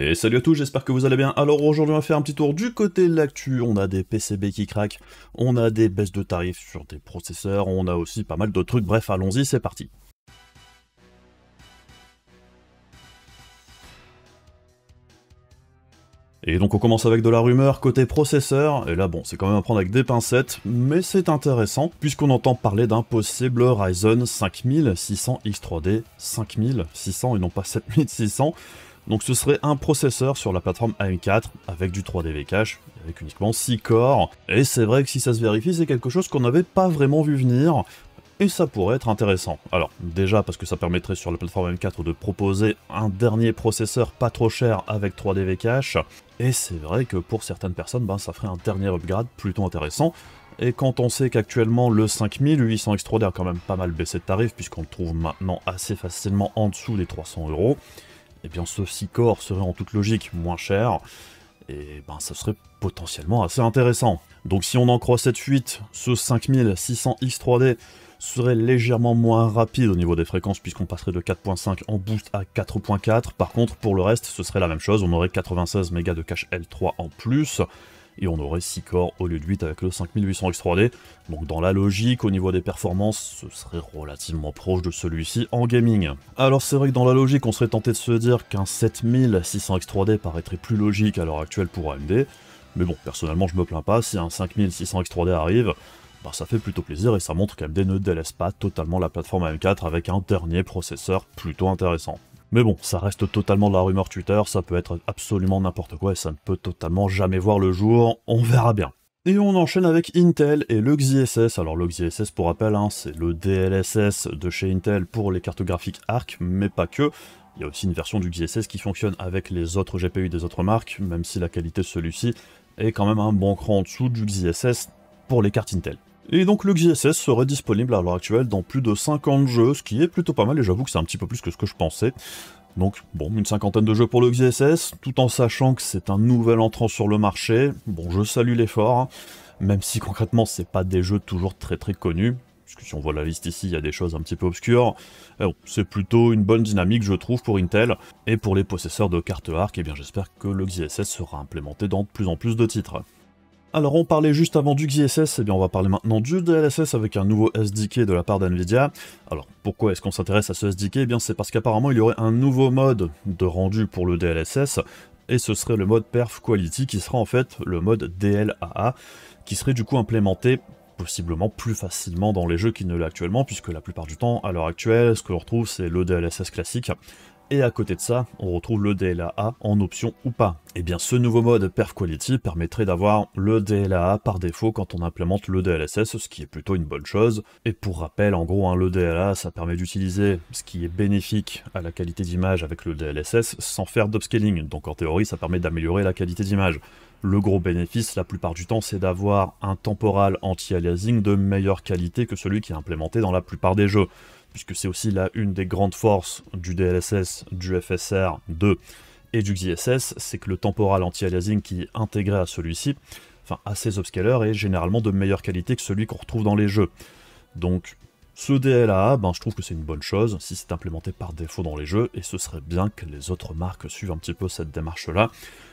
Et salut à tous, j'espère que vous allez bien. Alors aujourd'hui on va faire un petit tour du côté de l'actu, on a des PCB qui craquent, on a des baisses de tarifs sur des processeurs, on a aussi pas mal de trucs, bref allons-y, c'est parti. Et donc on commence avec de la rumeur côté processeur, et là bon c'est quand même à prendre avec des pincettes, mais c'est intéressant puisqu'on entend parler d'un possible Ryzen 5600 X3D, 5600 et non pas 7600, donc ce serait un processeur sur la plateforme AM4 avec du 3DV cache, avec uniquement 6 corps. Et c'est vrai que si ça se vérifie, c'est quelque chose qu'on n'avait pas vraiment vu venir. Et ça pourrait être intéressant. Alors, déjà parce que ça permettrait sur la plateforme M4 de proposer un dernier processeur pas trop cher avec 3DV cache. Et c'est vrai que pour certaines personnes, ben, ça ferait un dernier upgrade plutôt intéressant. Et quand on sait qu'actuellement le 5800X3D a quand même pas mal baissé de tarif, puisqu'on le trouve maintenant assez facilement en dessous des 300 euros, eh bien ce serait en toute logique moins cher, et ben ça serait potentiellement assez intéressant. Donc si on en croit cette fuite, ce 5600X3D serait légèrement moins rapide au niveau des fréquences puisqu'on passerait de 4.5 en boost à 4.4. Par contre, pour le reste, ce serait la même chose, on aurait 96 mégas de cache L3 en plus, et on aurait 6 corps au lieu de 8 avec le 5800X3D. Donc dans la logique, au niveau des performances, ce serait relativement proche de celui-ci en gaming. Alors c'est vrai que dans la logique, on serait tenté de se dire qu'un 7600X3D paraîtrait plus logique à l'heure actuelle pour AMD, mais bon, personnellement je me plains pas, si un 5600X3D arrive, bah ça fait plutôt plaisir et ça montre qu'AMD ne délaisse pas totalement la plateforme AM4 avec un dernier processeur plutôt intéressant. Mais bon, ça reste totalement de la rumeur Twitter, ça peut être absolument n'importe quoi et ça ne peut totalement jamais voir le jour, on verra bien. Et on enchaîne avec Intel et le XISS. Alors le XISS, pour rappel, hein, c'est le DLSS de chez Intel pour les cartes graphiques ARC, mais pas que. Il y a aussi une version du XSS qui fonctionne avec les autres GPU des autres marques, même si la qualité de celui-ci est quand même un bon cran en dessous du XSS pour les cartes Intel. Et donc le XSS serait disponible à l'heure actuelle dans plus de 50 jeux, ce qui est plutôt pas mal, et j'avoue que c'est un petit peu plus que ce que je pensais. Donc bon, une cinquantaine de jeux pour le XSS, tout en sachant que c'est un nouvel entrant sur le marché. Bon, je salue l'effort, hein, même si concrètement c'est pas des jeux toujours très très connus, puisque si on voit la liste ici, il y a des choses un petit peu obscures. Eh bon, c'est plutôt une bonne dynamique, je trouve, pour Intel, et pour les possesseurs de cartes ARC, et eh bien j'espère que le XSS sera implémenté dans de plus en plus de titres. Alors on parlait juste avant du XSS, et eh bien on va parler maintenant du DLSS avec un nouveau SDK de la part d'NVIDIA. Alors pourquoi est-ce qu'on s'intéresse à ce SDK Et eh bien c'est parce qu'apparemment il y aurait un nouveau mode de rendu pour le DLSS, et ce serait le mode Perf Quality qui sera en fait le mode DLAA, qui serait du coup implémenté possiblement plus facilement dans les jeux qu'il ne l'est actuellement, puisque la plupart du temps, à l'heure actuelle, ce que l'on retrouve, c'est le DLSS classique, et à côté de ça, on retrouve le DLAA en option ou pas. Et eh bien ce nouveau mode Perf Quality permettrait d'avoir le DLAA par défaut quand on implémente le DLSS, ce qui est plutôt une bonne chose. Et pour rappel, en gros, hein, le DLAA, ça permet d'utiliser ce qui est bénéfique à la qualité d'image avec le DLSS sans faire d'upscaling. Donc en théorie, ça permet d'améliorer la qualité d'image. Le gros bénéfice, la plupart du temps, c'est d'avoir un temporal anti-aliasing de meilleure qualité que celui qui est implémenté dans la plupart des jeux puisque c'est aussi là une des grandes forces du DLSS, du FSR 2 et du XISS, c'est que le temporal anti-aliasing qui est intégré à celui-ci, enfin à ces upscalers, est généralement de meilleure qualité que celui qu'on retrouve dans les jeux. Donc ce DLAA, ben, je trouve que c'est une bonne chose si c'est implémenté par défaut dans les jeux, et ce serait bien que les autres marques suivent un petit peu cette démarche-là,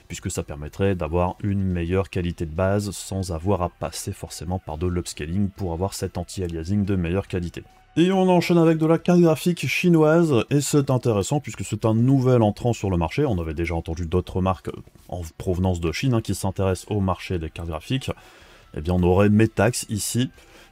puisque ça permettrait d'avoir une meilleure qualité de base sans avoir à passer forcément par de l'upscaling pour avoir cet anti-aliasing de meilleure qualité. Et on enchaîne avec de la carte graphique chinoise, et c'est intéressant puisque c'est un nouvel entrant sur le marché. On avait déjà entendu d'autres marques euh, en provenance de Chine hein, qui s'intéressent au marché des cartes graphiques. Eh bien, on aurait Metax ici,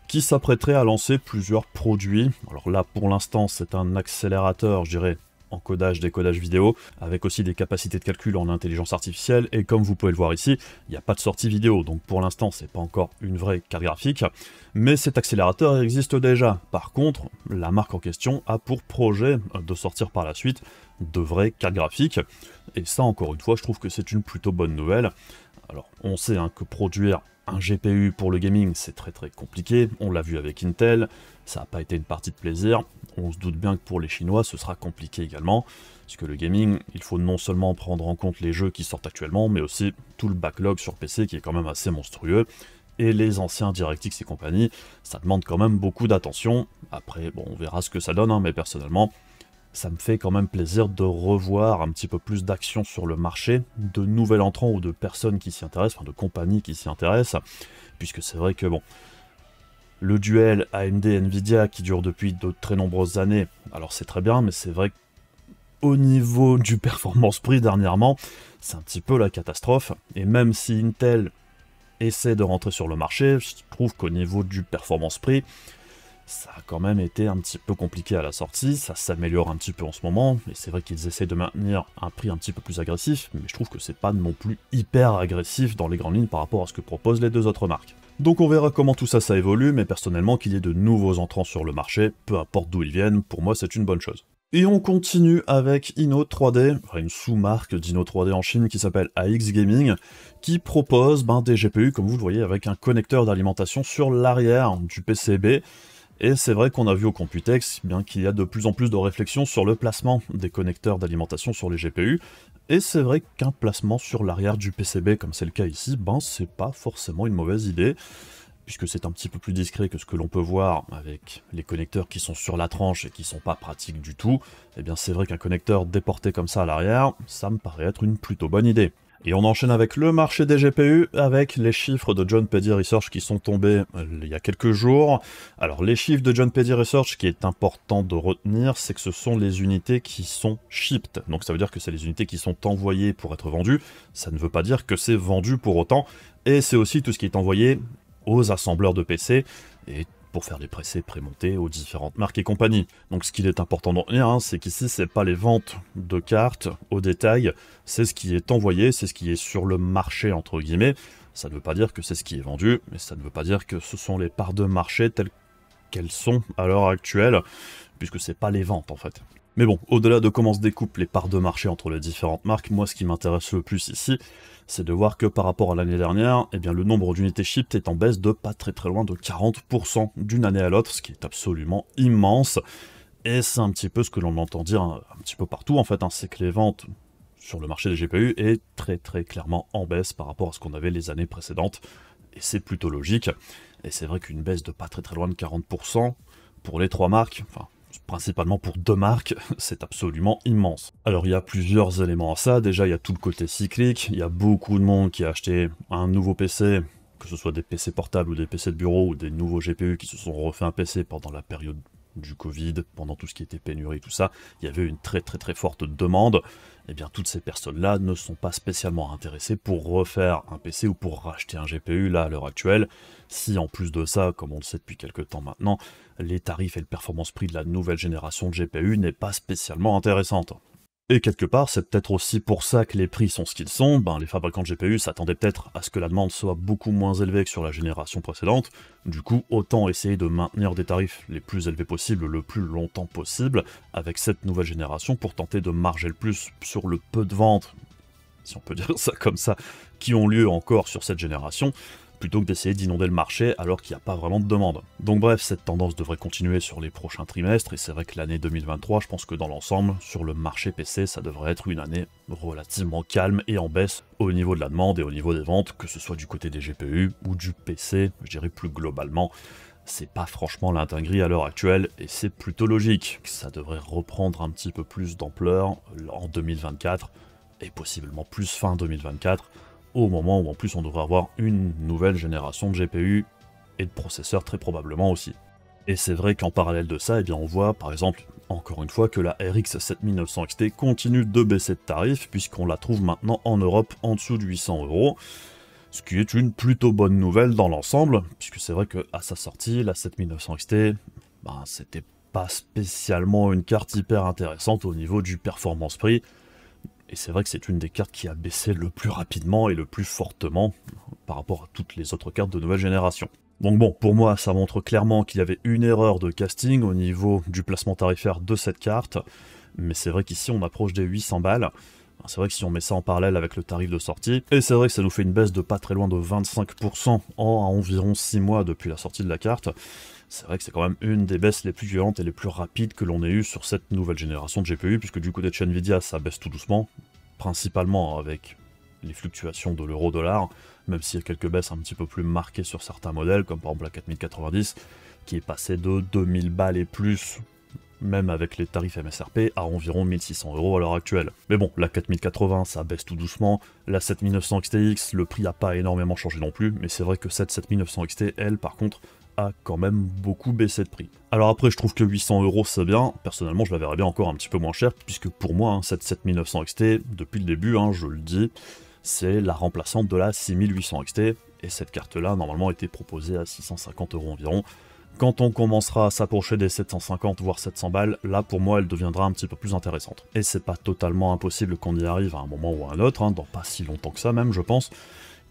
qui s'apprêterait à lancer plusieurs produits. Alors là, pour l'instant, c'est un accélérateur, je dirais, en codage, décodage vidéo, avec aussi des capacités de calcul en intelligence artificielle. Et comme vous pouvez le voir ici, il n'y a pas de sortie vidéo, donc pour l'instant, c'est pas encore une vraie carte graphique. Mais cet accélérateur existe déjà. Par contre, la marque en question a pour projet de sortir par la suite de vraies cartes graphiques. Et ça, encore une fois, je trouve que c'est une plutôt bonne nouvelle. Alors, on sait hein, que produire un GPU pour le gaming, c'est très très compliqué. On l'a vu avec Intel, ça n'a pas été une partie de plaisir. On se doute bien que pour les Chinois, ce sera compliqué également. Parce que le gaming, il faut non seulement prendre en compte les jeux qui sortent actuellement, mais aussi tout le backlog sur PC qui est quand même assez monstrueux. Et les anciens DirectX et compagnie, ça demande quand même beaucoup d'attention. Après, bon, on verra ce que ça donne, hein, mais personnellement, ça me fait quand même plaisir de revoir un petit peu plus d'action sur le marché, de nouvelles entrants ou de personnes qui s'y intéressent, enfin de compagnies qui s'y intéressent, puisque c'est vrai que bon, le duel AMD-Nvidia qui dure depuis de très nombreuses années, alors c'est très bien, mais c'est vrai qu'au niveau du performance-prix dernièrement, c'est un petit peu la catastrophe, et même si Intel essaie de rentrer sur le marché, je trouve qu'au niveau du performance-prix, ça a quand même été un petit peu compliqué à la sortie, ça s'améliore un petit peu en ce moment, et c'est vrai qu'ils essaient de maintenir un prix un petit peu plus agressif, mais je trouve que c'est pas non plus hyper agressif dans les grandes lignes par rapport à ce que proposent les deux autres marques. Donc on verra comment tout ça ça évolue, mais personnellement qu'il y ait de nouveaux entrants sur le marché, peu importe d'où ils viennent, pour moi c'est une bonne chose. Et on continue avec Inno 3D, une sous-marque d'Inno 3D en Chine qui s'appelle AX Gaming, qui propose ben, des GPU, comme vous le voyez, avec un connecteur d'alimentation sur l'arrière du PCB, et c'est vrai qu'on a vu au Computex eh bien qu'il y a de plus en plus de réflexions sur le placement des connecteurs d'alimentation sur les GPU, et c'est vrai qu'un placement sur l'arrière du PCB comme c'est le cas ici, ben c'est pas forcément une mauvaise idée puisque c'est un petit peu plus discret que ce que l'on peut voir avec les connecteurs qui sont sur la tranche et qui sont pas pratiques du tout, Et eh bien c'est vrai qu'un connecteur déporté comme ça à l'arrière, ça me paraît être une plutôt bonne idée. Et on enchaîne avec le marché des GPU, avec les chiffres de John Pedi Research qui sont tombés euh, il y a quelques jours. Alors les chiffres de John Pedi Research, qui est important de retenir, c'est que ce sont les unités qui sont shipped. Donc ça veut dire que c'est les unités qui sont envoyées pour être vendues. Ça ne veut pas dire que c'est vendu pour autant. Et c'est aussi tout ce qui est envoyé aux assembleurs de PC pour faire des pressés prémontés aux différentes marques et compagnies. Donc ce qu'il est important d'en tenir, hein, c'est qu'ici, c'est pas les ventes de cartes au détail, c'est ce qui est envoyé, c'est ce qui est sur le marché, entre guillemets. Ça ne veut pas dire que c'est ce qui est vendu, mais ça ne veut pas dire que ce sont les parts de marché telles qu'elles sont à l'heure actuelle, puisque c'est pas les ventes en fait. Mais bon, au-delà de comment se découpent les parts de marché entre les différentes marques, moi ce qui m'intéresse le plus ici, c'est de voir que par rapport à l'année dernière, eh bien, le nombre d'unités shipped est en baisse de pas très très loin de 40% d'une année à l'autre, ce qui est absolument immense. Et c'est un petit peu ce que l'on entend dire un petit peu partout en fait, hein, c'est que les ventes sur le marché des GPU est très très clairement en baisse par rapport à ce qu'on avait les années précédentes, et c'est plutôt logique. Et c'est vrai qu'une baisse de pas très très loin de 40% pour les trois marques, enfin principalement pour deux marques, c'est absolument immense. Alors il y a plusieurs éléments à ça, déjà il y a tout le côté cyclique, il y a beaucoup de monde qui a acheté un nouveau PC que ce soit des PC portables ou des PC de bureau ou des nouveaux GPU qui se sont refait un PC pendant la période du Covid, pendant tout ce qui était pénurie, tout ça, il y avait une très très très forte demande, et eh bien toutes ces personnes-là ne sont pas spécialement intéressées pour refaire un PC ou pour racheter un GPU là à l'heure actuelle. Si en plus de ça, comme on le sait depuis quelques temps maintenant, les tarifs et le performance prix de la nouvelle génération de GPU n'est pas spécialement intéressante. Et quelque part, c'est peut-être aussi pour ça que les prix sont ce qu'ils sont. Ben, les fabricants de GPU s'attendaient peut-être à ce que la demande soit beaucoup moins élevée que sur la génération précédente. Du coup, autant essayer de maintenir des tarifs les plus élevés possible le plus longtemps possible avec cette nouvelle génération pour tenter de marger le plus sur le peu de ventes, si on peut dire ça comme ça, qui ont lieu encore sur cette génération plutôt que d'essayer d'inonder le marché alors qu'il n'y a pas vraiment de demande. Donc bref, cette tendance devrait continuer sur les prochains trimestres, et c'est vrai que l'année 2023, je pense que dans l'ensemble, sur le marché PC, ça devrait être une année relativement calme et en baisse au niveau de la demande et au niveau des ventes, que ce soit du côté des GPU ou du PC, je dirais plus globalement c'est pas franchement la à l'heure actuelle et c'est plutôt logique. que Ça devrait reprendre un petit peu plus d'ampleur en 2024 et possiblement plus fin 2024 au moment où en plus on devrait avoir une nouvelle génération de GPU et de processeurs très probablement aussi. Et c'est vrai qu'en parallèle de ça, eh bien on voit par exemple encore une fois que la RX 7900 XT continue de baisser de tarif puisqu'on la trouve maintenant en Europe en dessous de 800 euros. Ce qui est une plutôt bonne nouvelle dans l'ensemble, puisque c'est vrai qu'à sa sortie, la 7900 XT, ben, c'était pas spécialement une carte hyper intéressante au niveau du performance prix. Et c'est vrai que c'est une des cartes qui a baissé le plus rapidement et le plus fortement par rapport à toutes les autres cartes de nouvelle génération. Donc bon, pour moi, ça montre clairement qu'il y avait une erreur de casting au niveau du placement tarifaire de cette carte. Mais c'est vrai qu'ici, on approche des 800 balles. C'est vrai que si on met ça en parallèle avec le tarif de sortie, et c'est vrai que ça nous fait une baisse de pas très loin de 25% en environ 6 mois depuis la sortie de la carte, c'est vrai que c'est quand même une des baisses les plus violentes et les plus rapides que l'on ait eues sur cette nouvelle génération de GPU, puisque du coup de chez Nvidia, ça baisse tout doucement, principalement avec les fluctuations de l'euro-dollar, même s'il y a quelques baisses un petit peu plus marquées sur certains modèles, comme par exemple la 4090, qui est passée de 2000 balles et plus, même avec les tarifs MSRP, à environ 1600 euros à l'heure actuelle. Mais bon, la 4080, ça baisse tout doucement, la 7900 XTX, le prix n'a pas énormément changé non plus, mais c'est vrai que cette 7900 XT, elle, par contre, a quand même beaucoup baissé de prix. Alors après, je trouve que 800 euros c'est bien. Personnellement, je la verrais bien encore un petit peu moins cher puisque pour moi, hein, cette 7900 XT, depuis le début, hein, je le dis, c'est la remplaçante de la 6800 XT. Et cette carte-là, normalement, était proposée à 650 euros environ. Quand on commencera à s'approcher des 750 voire 700 balles, là pour moi elle deviendra un petit peu plus intéressante. Et c'est pas totalement impossible qu'on y arrive à un moment ou à un autre, hein, dans pas si longtemps que ça même je pense,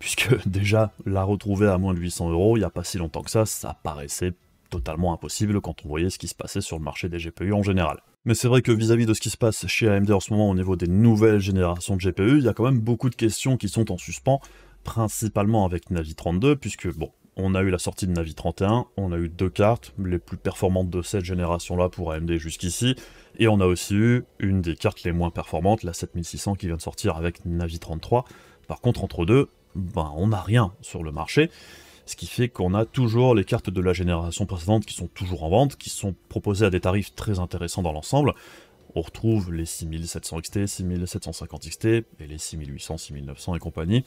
puisque déjà la retrouver à moins de 800 euros, il n'y a pas si longtemps que ça, ça paraissait totalement impossible quand on voyait ce qui se passait sur le marché des GPU en général. Mais c'est vrai que vis-à-vis -vis de ce qui se passe chez AMD en ce moment au niveau des nouvelles générations de GPU, il y a quand même beaucoup de questions qui sont en suspens, principalement avec Navi 32, puisque bon, on a eu la sortie de Navi 31, on a eu deux cartes, les plus performantes de cette génération-là pour AMD jusqu'ici, et on a aussi eu une des cartes les moins performantes, la 7600 qui vient de sortir avec Navi 33. Par contre, entre deux, ben, on n'a rien sur le marché. Ce qui fait qu'on a toujours les cartes de la génération précédente qui sont toujours en vente, qui sont proposées à des tarifs très intéressants dans l'ensemble. On retrouve les 6700 XT, 6750 XT et les 6800, 6900 et compagnie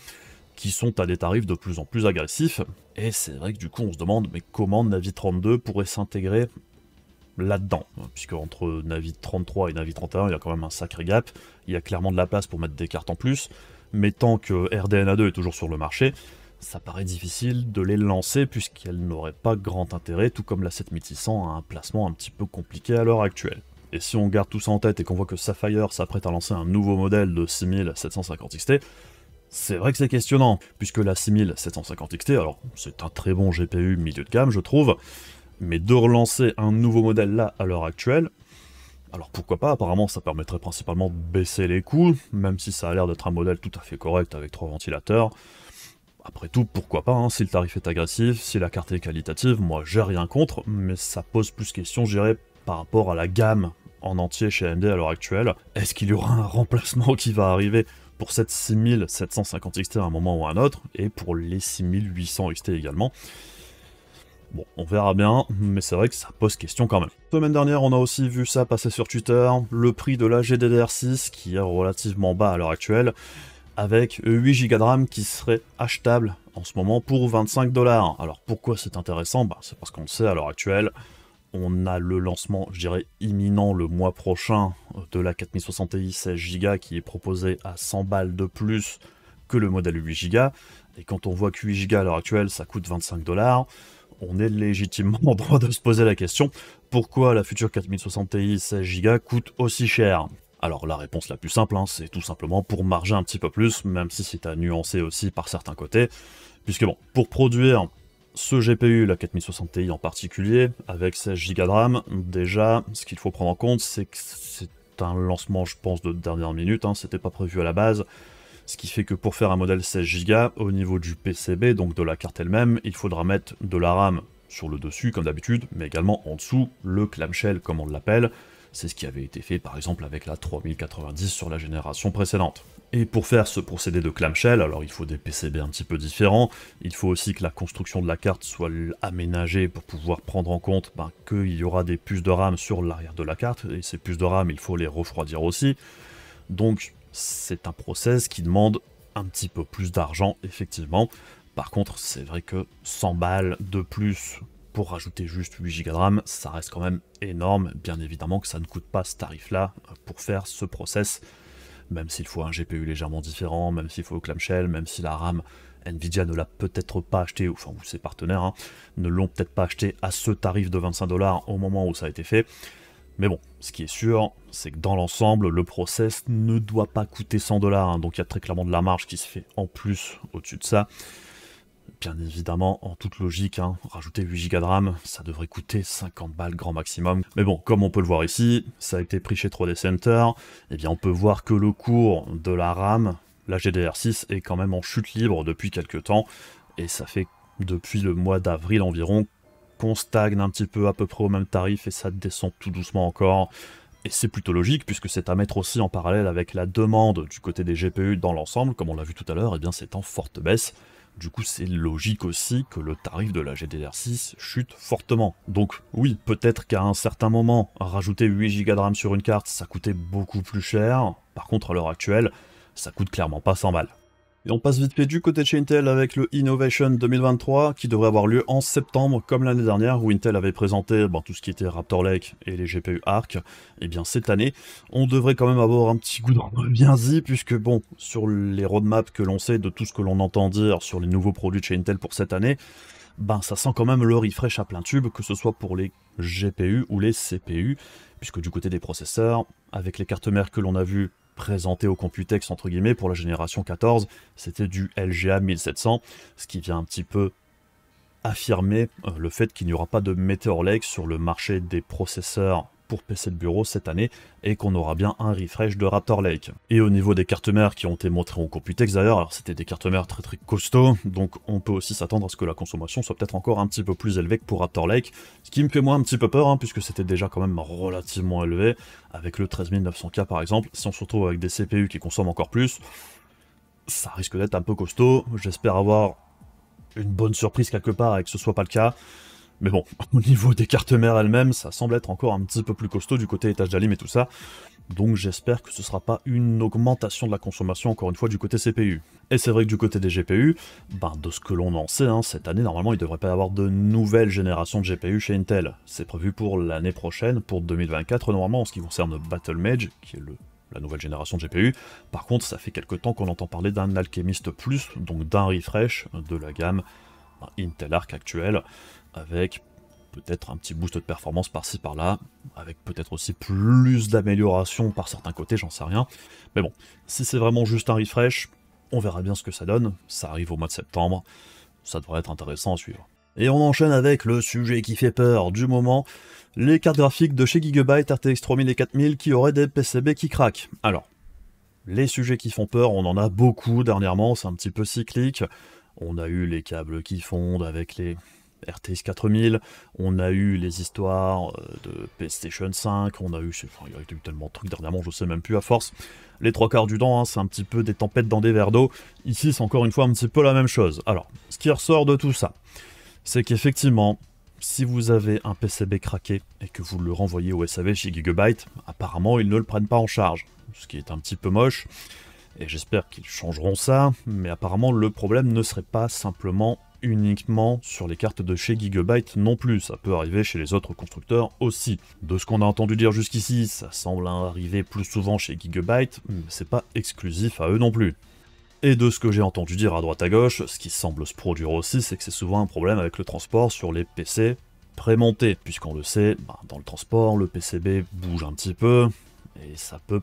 qui sont à des tarifs de plus en plus agressifs. Et c'est vrai que du coup, on se demande, mais comment Navi 32 pourrait s'intégrer là-dedans Puisque entre Navi 33 et Navi 31, il y a quand même un sacré gap. Il y a clairement de la place pour mettre des cartes en plus mais tant que RDNA2 est toujours sur le marché, ça paraît difficile de les lancer puisqu'elles n'auraient pas grand intérêt, tout comme la 7600 a un placement un petit peu compliqué à l'heure actuelle. Et si on garde tout ça en tête et qu'on voit que Sapphire s'apprête à lancer un nouveau modèle de 6750 XT, c'est vrai que c'est questionnant, puisque la 6750 XT, alors c'est un très bon GPU milieu de gamme je trouve, mais de relancer un nouveau modèle là à l'heure actuelle, alors pourquoi pas, apparemment ça permettrait principalement de baisser les coûts, même si ça a l'air d'être un modèle tout à fait correct avec trois ventilateurs. Après tout, pourquoi pas, hein, si le tarif est agressif, si la carte est qualitative, moi j'ai rien contre, mais ça pose plus question, dirais, par rapport à la gamme en entier chez AMD à l'heure actuelle. Est-ce qu'il y aura un remplacement qui va arriver pour cette 6750 XT à un moment ou à un autre, et pour les 6800 XT également Bon, on verra bien, mais c'est vrai que ça pose question quand même. Semaine dernière, on a aussi vu ça passer sur Twitter, le prix de la GDDR6 qui est relativement bas à l'heure actuelle, avec 8 Go de RAM qui serait achetable en ce moment pour 25 Alors pourquoi c'est intéressant bah, C'est parce qu'on sait à l'heure actuelle, on a le lancement, je dirais, imminent le mois prochain euh, de la 4060 16 Go qui est proposée à 100 balles de plus que le modèle 8 Go. Et quand on voit que 8 Go à l'heure actuelle, ça coûte 25 dollars, on est légitimement en droit de se poser la question pourquoi la future 4060 Ti 16 Go coûte aussi cher alors la réponse la plus simple, hein, c'est tout simplement pour marger un petit peu plus, même si c'est à nuancer aussi par certains côtés, puisque bon, pour produire ce GPU, la 4060 Ti en particulier, avec 16 Go de RAM, déjà, ce qu'il faut prendre en compte, c'est que c'est un lancement, je pense, de dernière minute, hein, c'était pas prévu à la base, ce qui fait que pour faire un modèle 16 Go, au niveau du PCB, donc de la carte elle-même, il faudra mettre de la RAM sur le dessus comme d'habitude, mais également en dessous, le clamshell comme on l'appelle. C'est ce qui avait été fait par exemple avec la 3090 sur la génération précédente. Et pour faire ce procédé de clamshell, alors il faut des PCB un petit peu différents, il faut aussi que la construction de la carte soit aménagée pour pouvoir prendre en compte que ben, qu'il y aura des puces de RAM sur l'arrière de la carte, et ces puces de RAM il faut les refroidir aussi. Donc c'est un process qui demande un petit peu plus d'argent, effectivement. Par contre, c'est vrai que 100 balles de plus pour rajouter juste 8 Go de RAM, ça reste quand même énorme. Bien évidemment que ça ne coûte pas ce tarif-là pour faire ce process, même s'il faut un GPU légèrement différent, même s'il faut le clamshell, même si la RAM Nvidia ne l'a peut-être pas acheté, enfin ou ses partenaires hein, ne l'ont peut-être pas acheté à ce tarif de 25 dollars au moment où ça a été fait. Mais bon, ce qui est sûr, c'est que dans l'ensemble, le process ne doit pas coûter 100 dollars, hein. donc il y a très clairement de la marge qui se fait en plus au-dessus de ça. Bien évidemment, en toute logique, hein, rajouter 8 Go de RAM, ça devrait coûter 50 balles grand maximum. Mais bon, comme on peut le voir ici, ça a été pris chez 3D Center, et eh bien on peut voir que le cours de la RAM, la GDR6, est quand même en chute libre depuis quelques temps, et ça fait depuis le mois d'avril environ qu'on stagne un petit peu à peu près au même tarif et ça descend tout doucement encore. Et c'est plutôt logique puisque c'est à mettre aussi en parallèle avec la demande du côté des GPU dans l'ensemble, comme on l'a vu tout à l'heure, et eh bien c'est en forte baisse. Du coup, c'est logique aussi que le tarif de la GDDR6 chute fortement. Donc oui, peut-être qu'à un certain moment, rajouter 8 Go de RAM sur une carte, ça coûtait beaucoup plus cher. Par contre, à l'heure actuelle, ça coûte clairement pas 100 balles. Et on passe vite fait du côté de chez Intel avec le Innovation 2023 qui devrait avoir lieu en septembre comme l'année dernière où Intel avait présenté tout ce qui était Raptor Lake et les GPU Arc. Et eh bien cette année, on devrait quand même avoir un petit goût de bien y puisque bon, sur les roadmaps que l'on sait de tout ce que l'on entend dire sur les nouveaux produits de chez Intel pour cette année, ben ça sent quand même le refresh à plein tube, que ce soit pour les GPU ou les CPU, puisque du côté des processeurs, avec les cartes mères que l'on a vues présentées au Computex, entre guillemets, pour la génération 14, c'était du LGA 1700, ce qui vient un petit peu affirmer euh, le fait qu'il n'y aura pas de Meteor Lake sur le marché des processeurs pour PC de bureau cette année et qu'on aura bien un refresh de Raptor Lake. Et au niveau des cartes mères qui ont été montrées en Computex d'ailleurs, alors c'était des cartes mères très très costauds, donc on peut aussi s'attendre à ce que la consommation soit peut-être encore un petit peu plus élevée que pour Raptor Lake, ce qui me fait moi un petit peu peur, hein, puisque c'était déjà quand même relativement élevé, avec le 13900K par exemple, si on se retrouve avec des CPU qui consomment encore plus, ça risque d'être un peu costaud, j'espère avoir une bonne surprise quelque part et que ce soit pas le cas. Mais bon, au niveau des cartes mères elles-mêmes, ça semble être encore un petit peu plus costaud du côté étage d'alim et tout ça. Donc j'espère que ce ne sera pas une augmentation de la consommation, encore une fois, du côté CPU. Et c'est vrai que du côté des GPU, ben, de ce que l'on en sait, hein, cette année, normalement, il ne devrait pas y avoir de nouvelle génération de GPU chez Intel. C'est prévu pour l'année prochaine, pour 2024, normalement, en ce qui concerne Battlemage, qui est la nouvelle génération de GPU. Par contre, ça fait quelques temps qu'on entend parler d'un Alchemist Plus, donc d'un refresh de la gamme ben, Intel Arc actuelle avec peut-être un petit boost de performance par-ci par-là, avec peut-être aussi plus d'amélioration par certains côtés, j'en sais rien. Mais bon, si c'est vraiment juste un refresh, on verra bien ce que ça donne, ça arrive au mois de septembre, ça devrait être intéressant à suivre. Et on enchaîne avec le sujet qui fait peur du moment, les cartes graphiques de chez Gigabyte RTX 3000 et 4000 qui auraient des PCB qui craquent. Alors, les sujets qui font peur, on en a beaucoup dernièrement, c'est un petit peu cyclique. On a eu les câbles qui fondent avec les, RTX 4000, on a eu les histoires euh, de PlayStation 5, on a eu, enfin, il y a eu tellement de trucs dernièrement, je ne sais même plus à force. Les trois quarts du temps, hein, c'est un petit peu des tempêtes dans des verres d'eau. Ici, c'est encore une fois un petit peu la même chose. Alors, ce qui ressort de tout ça, c'est qu'effectivement, si vous avez un PCB craqué et que vous le renvoyez au SAV chez Gigabyte, apparemment ils ne le prennent pas en charge, ce qui est un petit peu moche, et j'espère qu'ils changeront ça, mais apparemment le problème ne serait pas simplement uniquement sur les cartes de chez Gigabyte non plus, ça peut arriver chez les autres constructeurs aussi. De ce qu'on a entendu dire jusqu'ici, ça semble arriver plus souvent chez Gigabyte, mais c'est pas exclusif à eux non plus. Et de ce que j'ai entendu dire à droite à gauche, ce qui semble se produire aussi, c'est que c'est souvent un problème avec le transport sur les PC prémontés, puisqu'on le sait, bah, dans le transport, le PCB bouge un petit peu, et ça peut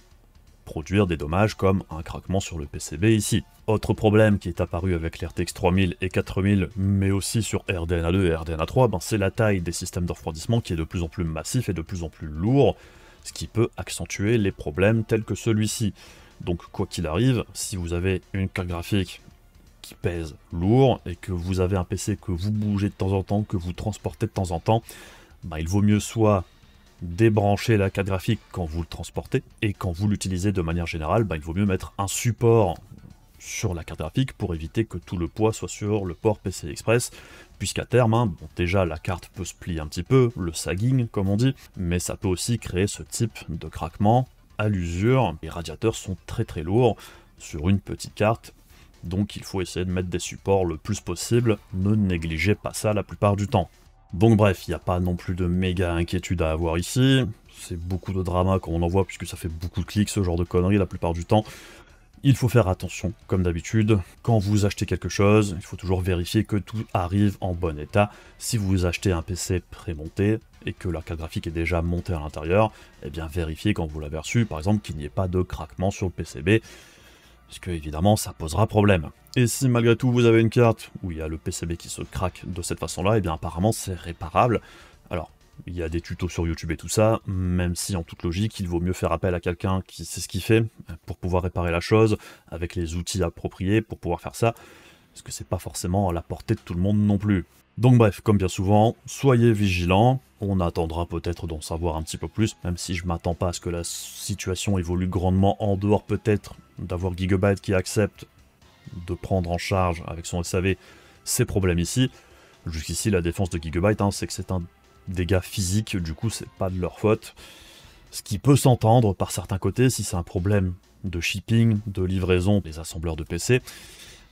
produire des dommages comme un craquement sur le PCB ici. Autre problème qui est apparu avec l'RTX 3000 et 4000, mais aussi sur RDNA 2 et RDNA 3, ben, c'est la taille des systèmes de refroidissement qui est de plus en plus massif et de plus en plus lourd, ce qui peut accentuer les problèmes tels que celui-ci. Donc quoi qu'il arrive, si vous avez une carte graphique qui pèse lourd et que vous avez un PC que vous bougez de temps en temps, que vous transportez de temps en temps, ben, il vaut mieux soit débrancher la carte graphique quand vous le transportez. Et quand vous l'utilisez de manière générale, bah, il vaut mieux mettre un support sur la carte graphique pour éviter que tout le poids soit sur le port pc Express, puisqu'à terme, hein, déjà la carte peut se plier un petit peu, le sagging comme on dit, mais ça peut aussi créer ce type de craquement à l'usure. Les radiateurs sont très très lourds sur une petite carte, donc il faut essayer de mettre des supports le plus possible, ne négligez pas ça la plupart du temps. Donc bref, il n'y a pas non plus de méga inquiétude à avoir ici. C'est beaucoup de drama qu'on on en voit, puisque ça fait beaucoup de clics, ce genre de conneries la plupart du temps. Il faut faire attention, comme d'habitude. Quand vous achetez quelque chose, il faut toujours vérifier que tout arrive en bon état. Si vous achetez un PC prémonté et que la carte graphique est déjà montée à l'intérieur, eh bien vérifiez quand vous l'avez reçu, par exemple, qu'il n'y ait pas de craquement sur le PCB parce que évidemment ça posera problème. Et si malgré tout vous avez une carte où il y a le PCB qui se craque de cette façon-là, et eh bien apparemment c'est réparable. Alors, il y a des tutos sur YouTube et tout ça, même si en toute logique, il vaut mieux faire appel à quelqu'un qui sait ce qu'il fait euh, pour pouvoir réparer la chose, avec les outils appropriés pour pouvoir faire ça, parce que c'est pas forcément à la portée de tout le monde non plus. Donc bref, comme bien souvent, soyez vigilants. On attendra peut-être d'en savoir un petit peu plus, même si je m'attends pas à ce que la situation évolue grandement en dehors peut-être d'avoir Gigabyte qui accepte de prendre en charge avec son SAV ces problèmes ici. Jusqu'ici, la défense de Gigabyte, hein, c'est que c'est un dégât physique, du coup, c'est pas de leur faute. Ce qui peut s'entendre par certains côtés si c'est un problème de shipping, de livraison des assembleurs de PC.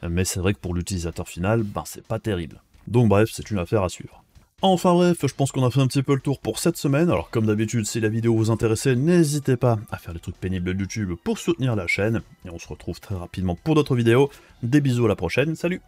Mais c'est vrai que pour l'utilisateur final, ben, c'est pas terrible. Donc bref, c'est une affaire à suivre. Enfin bref, je pense qu'on a fait un petit peu le tour pour cette semaine, alors comme d'habitude, si la vidéo vous intéressait, n'hésitez pas à faire des trucs pénibles de YouTube pour soutenir la chaîne, et on se retrouve très rapidement pour d'autres vidéos, des bisous à la prochaine, salut